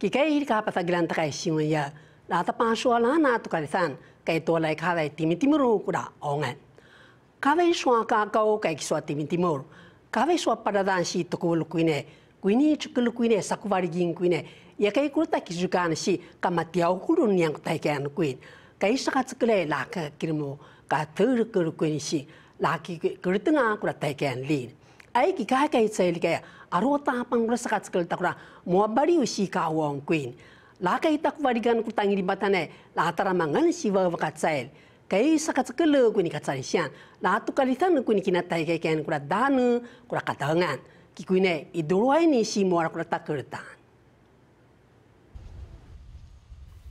ki kai h ir ka pasa gilan ta kai shiun ya la ta pan shua la na tu kai san kai to lai ka lai timi timi ru ku da ongan ka v e i shua ka ka o kai ki s h a timi timi ru ka v e i shua p a d a dan shi to ku lu ku ne ku ni chu ku lu ku ne sa ku v a r i gin ku ne ya kai ku ta ki ju ka na shi ka ma ti au ku ru ni ang tai kai an ku kai sa ka tsu ku le la ka ki ru m o ka tu ru ku ru ku ni shi la ki ku ru ta na ku r a tai k e an li ne aiki ka haka itse ilke arota hapang rasa kat sekel takura muabari usi ka wong queen la ka itak varigan ku tangi batane la tara mangan siwa wakat sail kai sakat sekel ku ni kat sail sian la tu kalitan ku ni kinatai ke ken kura danu kura katangan kikuine idurwai ni si muara kura takurtan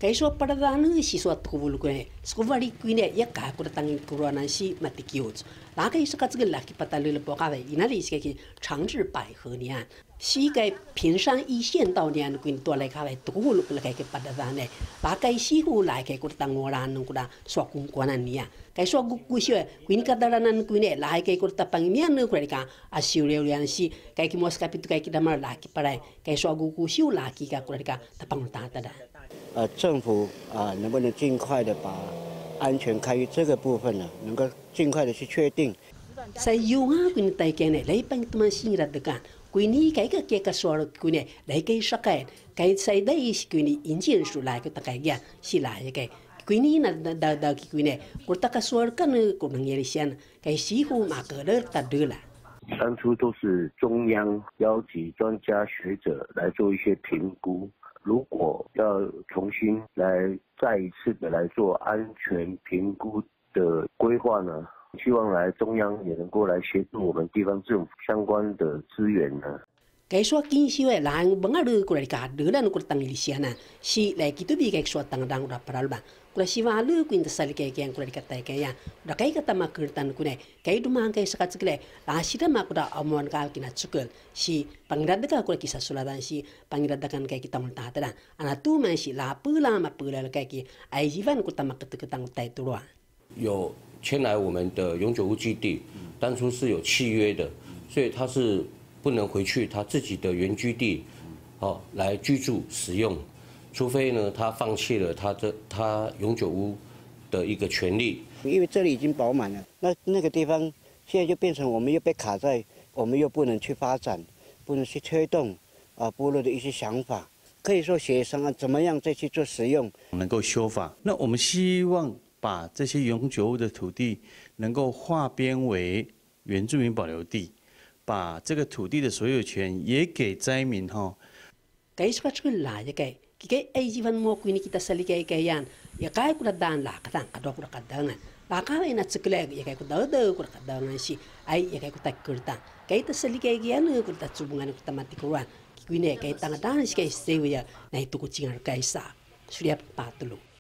佢所講的係呢，是所講嘅呢，所講嘅呢，一個講到當年古羅南氏咪得意咗。嗱，佢所講嘅拉基帕達裏嘅國家咧，呢個係一個長治百合嘅案。喺嘅平山一線到呢，佢多嚟講咧，都係佢嘅八達嶺咧。嗱，佢喺西湖拉起嗰度當年嗰来所講嘅呢，佢所講嘅呢，佢呢個當年嗰個呢，拉起嗰度地方咩嘢呢？佢哋講，阿小羅南氏，佢嘅莫斯科都係佢哋當拉基帕達，佢所講嘅呢，拉基嗰個呢，地方都係得啦。呃，政府啊，能不能尽快的把安全开这个部分呢？能够尽快的去确定。在大呢，来办新的改革改革说了来在一引进来个大是哪一个？那那我大说可能可能也先，乎马格勒达了。当初都是中央邀请专家学者来做一些评估。要重新来再一次的来做安全评估的规划呢，希望来中央也能过来协助我们地方政府相关的资源呢。该说进修诶，人不阿路过来家，路来路过来当利息呐，是来几多比该说当当过来不啦路吧？过来希望路过来塞里该间过来里个大概呀，那该个他妈过来当过来，该多忙该啥个子个嘞？那是他妈过来阿莫人家给他出个，是帮人家过来给啥说了东西，帮人家干该给他们打的啦。阿那多忙是拉不拉嘛不拉了该个，哎，希望过他妈给这个当带多啦。有迁来我们的永久屋基地，当初是有契约的，所以他是。不能回去他自己的原居地，哦，来居住使用，除非呢他放弃了他的他永久屋的一个权利，因为这里已经饱满了，那那个地方现在就变成我们又被卡在，我们又不能去发展，不能去推动啊部落的一些想法，可以说协商啊怎么样再去做使用，能够修法，那我们希望把这些永久屋的土地能够划编为原住民保留地。把这个土地的所有权也给灾民哈。该说出去哪一这个 A 一番魔鬼呢？其他十里街的人，也该过来担啦，可当可多过来担啊！大家呢，只过来也该过来担担过来担，是哎也该过来搭一担。其他十里街的人呢，过来做搬运，过来提货啊！因为其他担担是该收呀，那要过几个该收，所也不怕的喽。